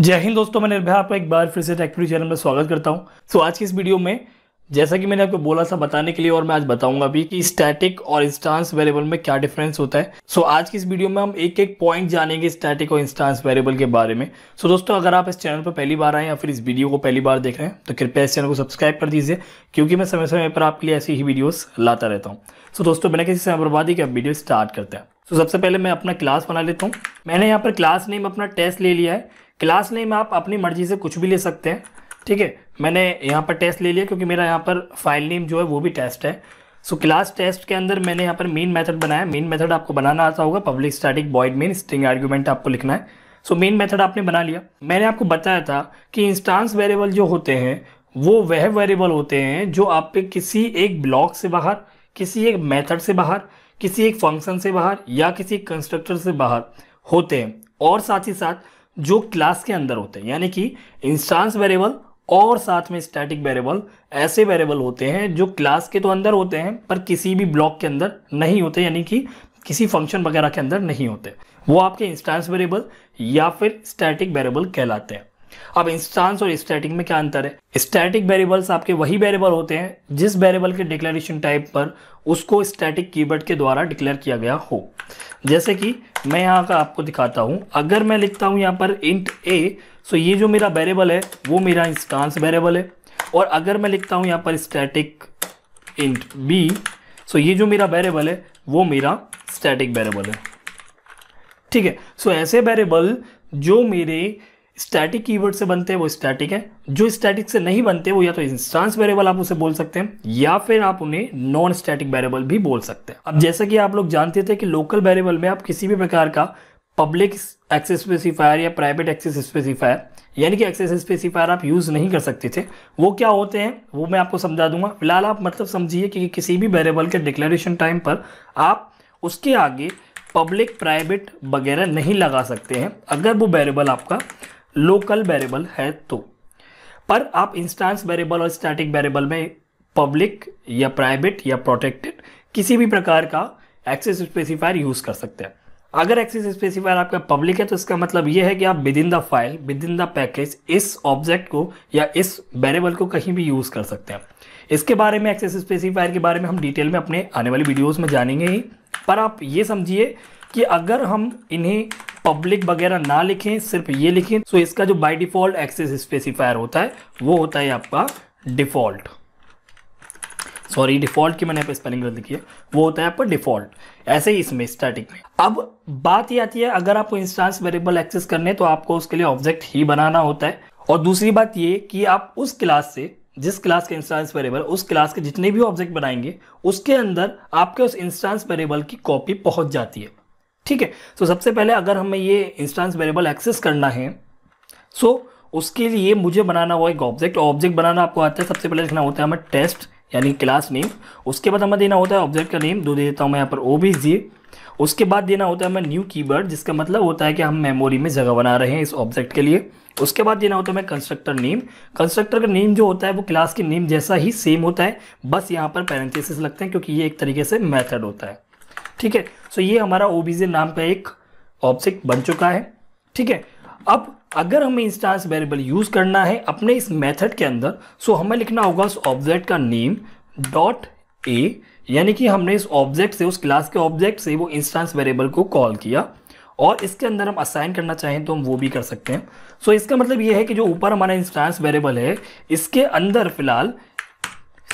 जय हिंद दोस्तों मैं निर्भया आपका एक बार फिर से टेक्टोरी चैनल में स्वागत करता हूं सो so, आज की इस वीडियो में जैसा कि मैंने आपको बोला था बताने के लिए और मैं आज बताऊंगा भी कि स्टैटिक और इंस्टांस वेरिएबल में क्या डिफरेंस होता है सो so, आज की इस वीडियो में हम एक एक पॉइंट जानेंगे स्टैटिक और इंस्टांस वेरिएबल के बारे में सो so, दोस्तों अगर आप इस चैनल पर पहली बार आए या फिर इस वीडियो को पहली बार देख रहे हैं तो कृपया इस चैनल को सब्सक्राइब कर दीजिए क्योंकि मैं समय समय पर आपके लिए ऐसी ही वीडियोज़ लाता रहता हूँ सो so, दोस्तों मैंने किसी समय बर्बादी की अब वीडियो स्टार्ट करते हैं तो सबसे पहले मैं अपना क्लास बना लेता हूँ मैंने यहाँ पर क्लास नेम अपना टेस्ट ले लिया है क्लास नेम आप अपनी मर्जी से कुछ भी ले सकते हैं ठीक है मैंने यहाँ पर टेस्ट ले लिया क्योंकि मेरा यहाँ पर फाइल नेम जो है वो भी टेस्ट है सो क्लास टेस्ट के अंदर मैंने यहाँ पर मेन मेथड बनाया मेन मेथड आपको बनाना आता होगा public static void main string argument आपको लिखना है सो मेन मेथड आपने बना लिया मैंने आपको बताया था कि इंस्टांस वेरिएबल जो होते हैं वो वह वेरिएबल होते हैं जो आप पे किसी एक ब्लॉक से बाहर किसी एक मेथड से बाहर किसी एक फंक्शन से बाहर या किसी एक कंस्ट्रक्टर से बाहर होते हैं और साथ ही साथ जो क्लास के अंदर होते हैं यानी कि इंस्टांस वेरिएबल और साथ में स्टैटिक वेरिएबल ऐसे वेरिएबल होते हैं जो क्लास के तो अंदर होते हैं पर किसी भी ब्लॉक के अंदर नहीं होते यानी कि किसी फंक्शन वगैरह के अंदर नहीं होते वो आपके इंस्टांस वेरिएबल या फिर स्टैटिक वेरिएबल कहलाते हैं अब इंस्टांस और स्टैटिक में क्या अंतर है स्टैटिक वेरिएबल्स आपके वही वेरिएबल होते हैं जिस वेरिएबल के डिक्लेरेशन टाइप पर उसको स्टैटिक कीवर्ड के द्वारा डिक्लेयर किया गया हो जैसे कि मैं यहाँ का आपको दिखाता हूँ अगर मैं लिखता हूँ यहाँ पर इंट ए सो ये जो मेरा वेरेबल है वो मेरा इंस्टांस वेरेबल है और अगर मैं लिखता हूँ यहाँ पर स्टैटिक इंट बी सो ये जो मेरा वेरेबल है वो मेरा स्टैटिक वेरेबल है ठीक है सो ऐसे वेरेबल जो मेरे स्टैटिक कीवर्ड से बनते हैं वो स्टैटिक है जो स्टैटिक से नहीं बनते वो या तो इंस्टांस वेरिएबल आप उसे बोल सकते हैं या फिर आप उन्हें नॉन स्टैटिक वेरिएबल भी बोल सकते हैं अब जैसा कि आप लोग जानते थे कि लोकल वेरिएबल में आप किसी भी प्रकार का पब्लिक एक्सेस स्पेसिफायर या प्राइवेट एक्सेस स्पेसिफायर यानी कि एक्सेस स्पेसिफायर आप यूज़ नहीं कर सकते थे वो क्या होते हैं वो मैं आपको समझा दूंगा फिलहाल आप मतलब समझिए कि किसी भी वेरिएबल के डिक्लेरेशन टाइम पर आप उसके आगे पब्लिक प्राइवेट वगैरह नहीं लगा सकते हैं अगर वो वेरिएबल आपका लोकल वेरिएबल है तो पर आप इंस्टांस वेरिएबल और स्टैटिक वेरिएबल में पब्लिक या प्राइवेट या प्रोटेक्टेड किसी भी प्रकार का एक्सेस स्पेसिफायर यूज़ कर सकते हैं अगर एक्सेस स्पेसिफायर आपका पब्लिक है तो इसका मतलब यह है कि आप within the file within the package इस ऑब्जेक्ट को या इस वेरिएबल को कहीं भी यूज़ कर सकते हैं इसके बारे में एक्सेस स्पेसिफायर के बारे में हम डिटेल में अपने आने वाली वीडियोज़ में जानेंगे ही पर आप ये समझिए कि अगर हम इन्हें पब्लिक वगैरह ना लिखें सिर्फ ये लिखें सो तो इसका जो बाय डिफॉल्ट एक्सेस स्पेसिफायर होता है वो होता है आपका डिफॉल्ट सॉरी डिफॉल्ट की मैंने यहाँ स्पेलिंग गलत लिखी है वो होता है आपका डिफॉल्ट ऐसे ही इसमें स्टैटिक में अब बात ये आती है अगर आपको इंस्टांस वेरिएबल एक्सेस करने तो आपको उसके लिए ऑब्जेक्ट ही बनाना होता है और दूसरी बात ये कि आप उस क्लास से जिस क्लास के इंस्टांस वेरिएबल उस क्लास के जितने भी ऑब्जेक्ट बनाएंगे उसके अंदर आपके उस इंस्टांस वेरिएबल की कॉपी पहुंच जाती है ठीक है सो सबसे पहले अगर हमें ये इंस्टांस वेरिएबल एक्सेस करना है सो so, उसके लिए मुझे बनाना हुआ एक ऑब्जेक्ट ऑब्जेक्ट बनाना आपको आता है सबसे पहले लिखना होता है हमें टेस्ट यानी क्लास नेम उसके बाद हमें देना होता है ऑब्जेक्ट का नेम दो दे देता हूँ मैं यहाँ पर ओ बी जी उसके बाद देना होता है हमें न्यू बर्ड जिसका मतलब होता है कि हम मेमोरी में जगह बना रहे हैं इस ऑब्जेक्ट के लिए उसके बाद देना होता है हमें कंस्ट्रक्टर नेम कंस्ट्रक्टर का नेम जो होता है वो क्लास के नेम जैसा ही सेम होता है बस यहाँ पर पैरेंथेसिस लगते हैं क्योंकि ये एक तरीके से मैथड होता है ठीक है सो ये हमारा ओबीजे नाम का एक ऑब्जेक्ट बन चुका है ठीक है अब अगर हमें इंस्टांस वेरिएबल यूज करना है अपने इस मेथड के अंदर सो हमें लिखना होगा उस ऑब्जेक्ट का नेम डॉट ए यानी कि हमने इस ऑब्जेक्ट से उस क्लास के ऑब्जेक्ट से वो इंस्टांस वेरिएबल को कॉल किया और इसके अंदर हम असाइन करना चाहें तो हम वो भी कर सकते हैं सो so, इसका मतलब ये है कि जो ऊपर हमारा इंस्टांस वेरिएबल है इसके अंदर फिलहाल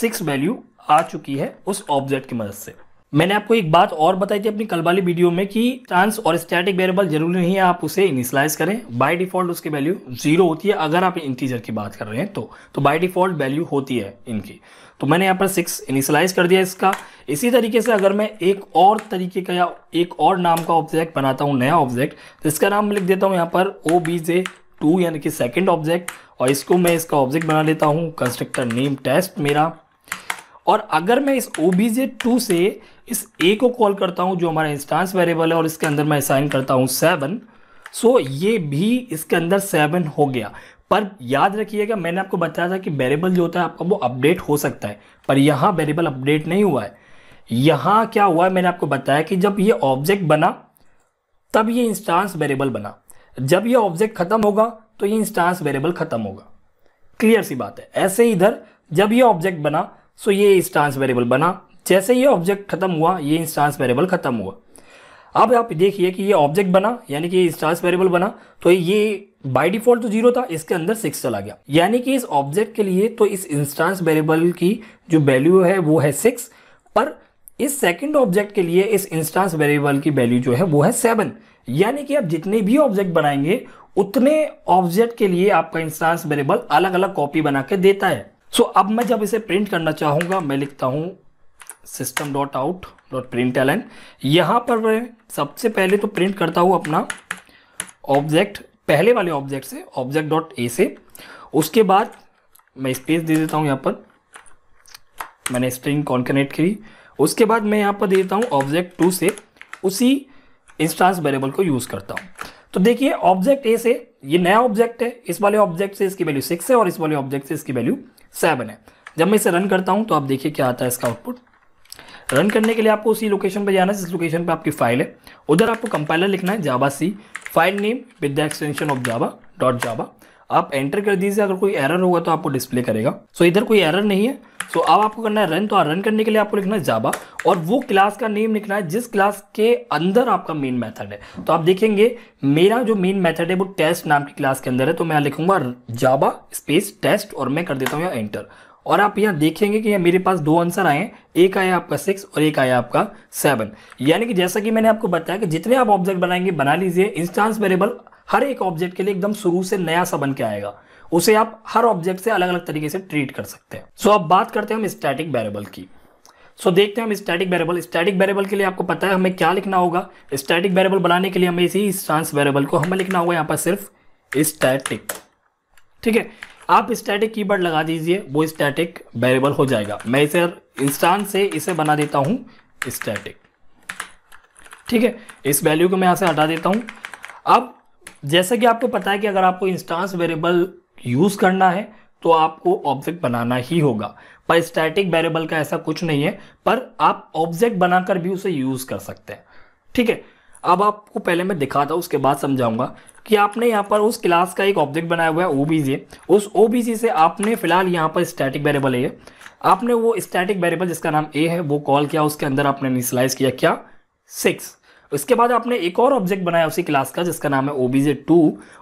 सिक्स वैल्यू आ चुकी है उस ऑब्जेक्ट की मदद से मैंने आपको एक बात और बताई थी अपनी कल वाली वीडियो में कि ट्रांस और स्टैटिक वेरिएबल जरूरी नहीं है आप उसे इनिशलाइज करें बाय डिफॉल्ट उसकी वैल्यू जीरो होती है अगर आप इंटीजर की बात कर रहे हैं तो तो बाय डिफॉल्ट वैल्यू होती है इनकी तो मैंने यहाँ पर सिक्स इनिशलाइज कर दिया इसका इसी तरीके से अगर मैं एक और तरीके का या एक और नाम का ऑब्जेक्ट बनाता हूँ नया ऑब्जेक्ट तो इसका नाम लिख देता हूँ यहाँ पर ओ बी जे टू यानी कि सेकेंड ऑब्जेक्ट और इसको मैं इसका ऑब्जेक्ट बना लेता हूँ कंस्ट्रक्टर नेम टेस्ट मेरा और अगर मैं इस ओ बी जे टू से इस ए को कॉल करता हूँ जो हमारा इंस्टांस वेरिएबल है और इसके अंदर मैं असाइन करता हूँ सेवन सो ये भी इसके अंदर सेवन हो गया पर याद रखिएगा मैंने आपको बताया था कि वेरिएबल जो होता है आपका वो अपडेट हो सकता है पर यहाँ वेरिएबल अपडेट नहीं हुआ है यहाँ क्या हुआ है मैंने आपको बताया कि जब ये ऑब्जेक्ट बना तब ये इंस्टांस वेरिएबल बना जब ये ऑब्जेक्ट खत्म होगा तो ये इंस्टांस वेरिएबल खत्म होगा क्लियर सी बात है ऐसे इधर जब ये ऑब्जेक्ट बना सो तो ये इंस्टांस वेरिएबल बना जैसे ये ऑब्जेक्ट खत्म हुआ ये इंस्टांस वेरेबल खत्म हुआ अब आप देखिए कि ये ऑब्जेक्ट बना यानी कि इंस्टांस वेरेबल बना तो ये बाई डिफॉल्ट तो जीरो था इसके अंदर सिक्स चला गया यानी कि इस ऑब्जेक्ट के लिए तो इस इंस्टांस वेरेबल की जो वैल्यू है वो है सिक्स पर इस सेकंड ऑब्जेक्ट के लिए इस इंस्टांस वेरेबल की वैल्यू जो है वो है सेवन यानी कि आप जितने भी ऑब्जेक्ट बनाएंगे उतने ऑब्जेक्ट के लिए आपका इंस्टांस वेरेबल अलग अलग कॉपी बना के देता है सो so, अब मैं जब इसे प्रिंट करना चाहूंगा मैं लिखता हूं system dot out dot print L N यहाँ पर मैं सबसे पहले तो प्रिंट करता हूँ अपना ऑब्जेक्ट पहले वाले ऑब्जेक्ट से ऑब्जेक्ट डॉट ए से उसके बाद मैं स्पेस दे देता हूँ यहाँ पर मैंने स्ट्रिंग कॉन्कनेक्ट की उसके बाद मैं यहाँ पर दे देता हूँ ऑब्जेक्ट टू से उसी इंस्टांस वेरेबल को यूज़ करता हूँ तो देखिए ऑब्जेक्ट ए से ये नया ऑब्जेक्ट है इस वाले ऑब्जेक्ट से इसकी वैल्यू सिक्स है और इस वाले ऑब्जेक्ट से इसकी वैल्यू सेवन है जब मैं इसे रन करता हूँ तो आप देखिए क्या आता है इसका आउटपुट रन करने के लिए आपको उसी लोकेशन पर जाना है जिस लोकेशन पर आपकी फाइल है उधर आपको कंपाइलर लिखना है Java C file name with the extension of Java dot Java आप एंटर कर दीजिए अगर कोई एरर होगा तो आपको डिस्प्ले करेगा सो इधर कोई एरर नहीं है सो अब आपको करना है रन तो रन करने के लिए आपको लिखना है जाबा और वो क्लास का नेम लिखना है जिस क्लास के अंदर आपका मेन मेथड है तो आप देखेंगे मेरा जो मेन मेथड है वो टेस्ट नाम की क्लास के अंदर है तो मैं लिखूंगा जाबा स्पेस टेस्ट और मैं कर देता हूँ यहाँ एंटर और आप यहाँ देखेंगे कि मेरे पास दो आंसर आए एक आया आपका सिक्स और एक आया आपका सेवन यानी कि जैसा कि मैंने आपको बताया कि जितने आप ऑब्जेक्ट बनाएंगे बना लीजिए इंस्टांस वेरेबल हर एक ऑब्जेक्ट के लिए एकदम शुरू से नया सा बन के आएगा उसे आप हर ऑब्जेक्ट से अलग अलग तरीके से ट्रीट कर सकते हैं सो so, अब बात करते हैं हम स्टैटिक वेरेबल की सो so, देखते हैं हम स्टैटिक वेरेबल स्टैटिक वेरेबल के लिए आपको पता है हमें क्या लिखना होगा स्टैटिक वेरेबल बनाने के लिए हमें इसी इंस्टांस वेरेबल को हमें लिखना होगा यहाँ पर सिर्फ स्टैटिक ठीक है आप स्टैटिक कीवर्ड लगा दीजिए वो स्टैटिक वेरिएबल हो जाएगा मैं इसे इंस्टान से इसे बना देता हूँ स्टैटिक ठीक है इस वैल्यू को मैं यहाँ से हटा देता हूँ अब जैसे कि आपको पता है कि अगर आपको इंस्टांस वेरिएबल यूज़ करना है तो आपको ऑब्जेक्ट बनाना ही होगा पर स्टैटिक वेरिएबल का ऐसा कुछ नहीं है पर आप ऑब्जेक्ट बनाकर भी उसे यूज़ कर सकते हैं ठीक है अब आपको पहले मैं दिखाता हूँ उसके बाद समझाऊंगा कि आपने यहाँ पर उस क्लास का एक ऑब्जेक्ट बनाया हुआ है ओ ओबीसी उस जी से आपने फिलहाल यहाँ पर स्टैटिक वेरेबल है आपने वो स्टैटिक वेरेबल जिसका नाम ए है वो कॉल किया उसके अंदर आपने इनिशलाइज किया क्या सिक्स उसके बाद आपने एक और ऑब्जेक्ट बनाया उसी क्लास का जिसका नाम है जे टू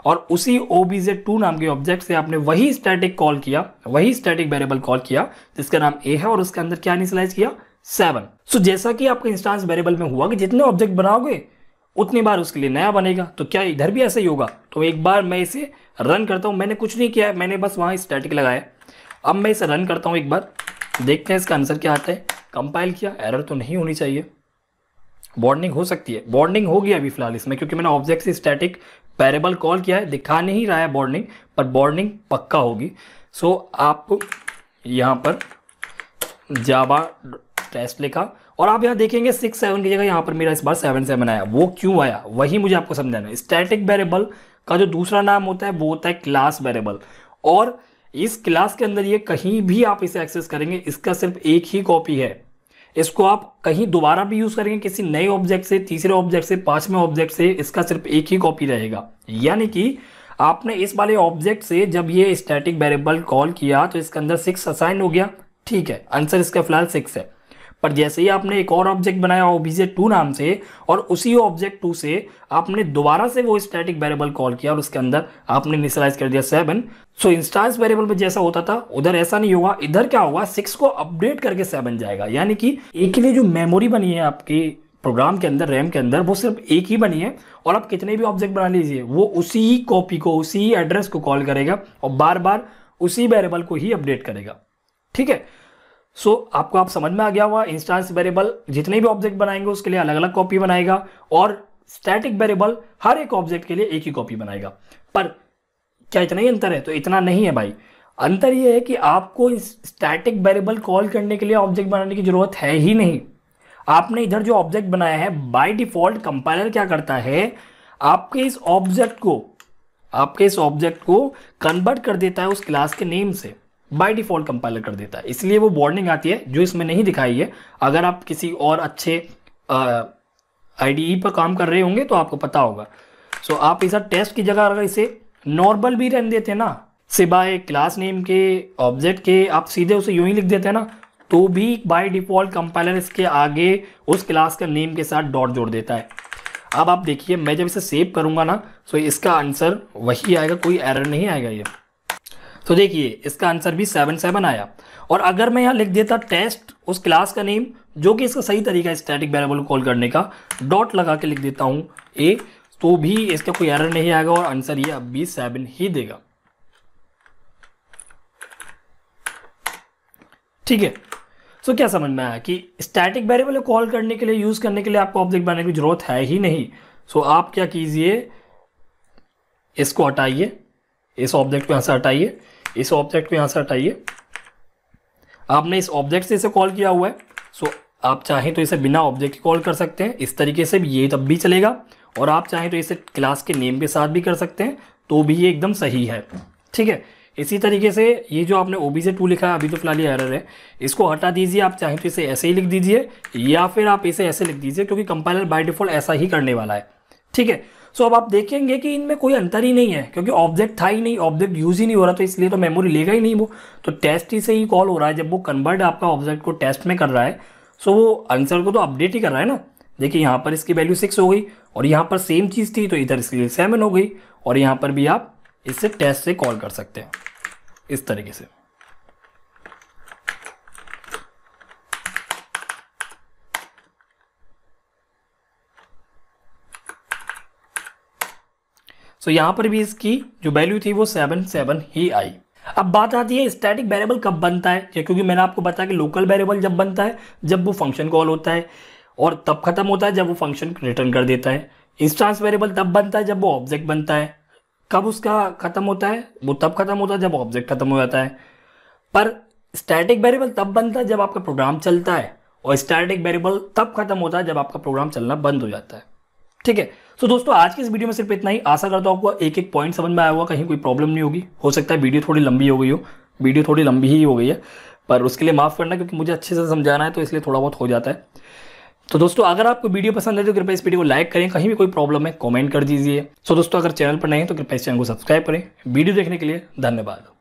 और उसी ओबीजे टू नाम के ऑब्जेक्ट से आपने वही स्टैटिक कॉल किया वही स्टैटिक वेरेबल कॉल किया जिसका नाम ए है और उसके अंदर क्या इनिशलाइज किया सेवन सो so, जैसा कि आपका इंस्टांस वेरिएबल में हुआ कि जितने ऑब्जेक्ट बनाओगे उतनी बार उसके लिए नया बनेगा तो क्या इधर भी ऐसा ही होगा तो एक बार मैं इसे रन करता हूँ मैंने कुछ नहीं किया है मैंने बस वहाँ स्टैटिक लगाया अब मैं इसे रन करता हूँ एक बार देखते हैं इसका आंसर क्या आता है कंपाइल किया एरर तो नहीं होनी चाहिए बॉन्डिंग हो सकती है हो होगी अभी फिलहाल इसमें क्योंकि मैंने ऑब्जेक्ट से स्टैटिक पैरेबल कॉल किया है दिखा नहीं रहा है बॉर्डिंग पर बॉर्डिंग पक्का होगी सो आप यहाँ पर जावा टेस्ट लिखा और आप यहाँ देखेंगे सिक्स सेवन की जगह यहाँ पर मेरा इस बार सेवन सेवन आया वो क्यों आया वही मुझे आपको समझाना है स्टैटिक वेरेबल का जो दूसरा नाम होता है वो होता है क्लास वेरेबल और इस क्लास के अंदर ये कहीं भी आप इसे एक्सेस करेंगे इसका सिर्फ एक ही कॉपी है इसको आप कहीं दोबारा भी यूज़ करेंगे किसी नए ऑब्जेक्ट से तीसरे ऑब्जेक्ट से पांचवें ऑब्जेक्ट से इसका सिर्फ एक ही कॉपी रहेगा यानी कि आपने इस वाले ऑब्जेक्ट से जब ये स्टैटिक वेरेबल कॉल किया तो इसके अंदर सिक्स असाइन हो गया ठीक है आंसर इसका फिलहाल सिक्स है पर जैसे ही आपने एक और ऑब्जेक्ट बनाया ओबीजे टू नाम से और उसी ऑब्जेक्ट टू से आपने दोबारा से वो स्टैटिक वेरिएबल कॉल किया और उसके अंदर आपने इनिशलाइज कर दिया सेवन सो इंस्टाइज वेरिएबल में जैसा होता था उधर ऐसा नहीं होगा इधर क्या होगा सिक्स को अपडेट करके सेवन जाएगा यानी कि एक के लिए जो मेमोरी बनी है आपकी प्रोग्राम के अंदर रैम के अंदर वो सिर्फ एक ही बनी है और आप कितने भी ऑब्जेक्ट बना लीजिए वो उसी ही कॉपी को उसी ही एड्रेस को कॉल करेगा और बार बार उसी वेरेबल को ही अपडेट करेगा ठीक है सो so, आपको आप समझ में आ गया हुआ इंस्टांस वेरिएबल जितने भी ऑब्जेक्ट बनाएंगे उसके लिए अलग अलग कॉपी बनाएगा और स्टैटिक वेरिएबल हर एक ऑब्जेक्ट के लिए एक ही कॉपी बनाएगा पर क्या इतना ही अंतर है तो इतना नहीं है भाई अंतर यह है कि आपको स्टैटिक वेरिएबल कॉल करने के लिए ऑब्जेक्ट बनाने की जरूरत है ही नहीं आपने इधर जो ऑब्जेक्ट बनाया है बाय डिफॉल्ट कंपाइलर क्या करता है आपके इस ऑब्जेक्ट को आपके इस ऑब्जेक्ट को कन्वर्ट कर देता है उस क्लास के नेम से बाय डिफॉल्ट कंपाइलर कर देता है इसलिए वो वार्निंग आती है जो इसमें नहीं दिखाई है अगर आप किसी और अच्छे आई e पर काम कर रहे होंगे तो आपको पता होगा सो so, आप इस टेस्ट की जगह अगर इसे नॉर्मल भी रहने देते ना सिवाय क्लास नेम के ऑब्जेक्ट के आप सीधे उसे यूं ही लिख देते हैं ना तो भी बाई डिफॉल्ट कंपाइलर इसके आगे उस क्लास का नेम के साथ डॉट जोड़ देता है अब आप देखिए मैं जब इसे सेव करूँगा ना तो इसका आंसर वही आएगा कोई एरर नहीं आएगा ये तो देखिए इसका आंसर भी सेवन सेवन आया और अगर मैं यहाँ लिख देता टेस्ट उस क्लास का नेम जो कि इसका सही तरीका है स्टैटिक वेरिएबल कॉल करने का डॉट लगा के लिख देता हूँ ए तो भी इसका कोई एरर नहीं आएगा और आंसर ये अब भी सेवन ही देगा ठीक है सो तो क्या समझ में आया कि स्टैटिक वेरिएबल कॉल करने के लिए यूज़ करने के लिए आपको ऑब्जेक्ट बनाने की जरूरत है ही नहीं सो so, आप क्या कीजिए इसको हटाइए इस ऑब्जेक्ट को यहाँ से हटाइए इस ऑब्जेक्ट को यहाँ से हटाइए आपने इस ऑब्जेक्ट से इसे कॉल किया हुआ है सो आप चाहें तो इसे बिना ऑब्जेक्ट कॉल कर सकते हैं इस तरीके से ये तब भी चलेगा और आप चाहें तो इसे क्लास के नेम के साथ भी कर सकते हैं तो भी ये एकदम सही है ठीक है इसी तरीके से ये जो आपने ओ बी से टू लिखा है अभी तो फिलहाल ये एरर है इसको हटा दीजिए आप चाहें तो इसे ऐसे ही लिख दीजिए या फिर आप इसे ऐसे लिख दीजिए क्योंकि कंपाइलर बाय डिफ़ॉल्ट ऐसा ही करने वाला है ठीक है सो अब आप देखेंगे कि इनमें कोई अंतर ही नहीं है क्योंकि ऑब्जेक्ट था ही नहीं ऑब्जेक्ट यूज़ ही नहीं हो रहा तो इसलिए तो मेमोरी लेगा ही नहीं वो तो टेस्ट ही से ही कॉल हो रहा है जब वो कन्वर्ट आपका ऑब्जेक्ट को टेस्ट में कर रहा है सो वो आंसर को तो अपडेट ही कर रहा है ना देखिए यहाँ पर इसकी वैल्यू सिक्स हो गई और यहाँ पर सेम चीज़ थी तो इधर इसकी सेवन हो गई और यहाँ पर भी आप इससे टेस्ट से कॉल कर सकते हैं इस तरीके से सो यहाँ पर भी इसकी जो वैल्यू थी वो सेवन सेवन ही आई अब बात आती है स्टैटिक वेरिएबल कब बनता है क्योंकि मैंने आपको बताया कि लोकल वेरिएबल जब बनता है जब वो फंक्शन कॉल होता है और तब खत्म होता है जब वो फंक्शन रिटर्न कर देता है इंस्टांस वेरिएबल तब बनता है जब वो ऑब्जेक्ट बनता है कब उसका खत्म होता है वो तब खत्म होता है जब ऑब्जेक्ट खत्म हो जाता है पर स्टैटिक वेरिएबल तब बनता है जब आपका प्रोग्राम चलता है और स्टैटिक वेरिएबल तब खत्म होता है जब आपका प्रोग्राम चलना बंद हो जाता है ठीक है सो दोस्तों आज की इस वीडियो में सिर्फ इतना ही आशा करता हूँ आपको एक एक पॉइंट समझ में आया होगा कहीं कोई प्रॉब्लम नहीं होगी हो सकता है वीडियो थोड़ी लंबी हो गई हो वीडियो थोड़ी लंबी ही हो गई है पर उसके लिए माफ़ करना क्योंकि मुझे अच्छे से समझाना है तो इसलिए थोड़ा बहुत हो जाता है तो दोस्तों अगर आपको वीडियो पसंद है तो कृपया इस वीडियो को लाइक करें कहीं भी कोई प्रॉब्लम है कमेंट कर दीजिए सो दोस्तों अगर चैनल पर नहीं है तो कृपया इस चैनल को सब्सक्राइब करें वीडियो देखने के लिए धन्यवाद